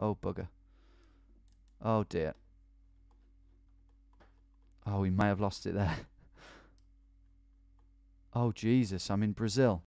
Oh, bugger. Oh, dear. Oh, we may have lost it there. oh, Jesus, I'm in Brazil.